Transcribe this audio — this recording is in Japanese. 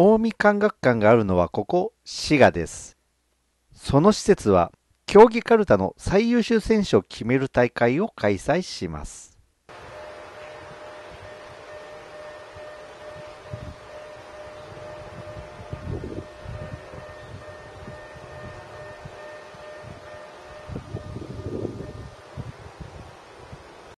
近江管楽館があるのはここ滋賀ですその施設は競技かるたの最優秀選手を決める大会を開催します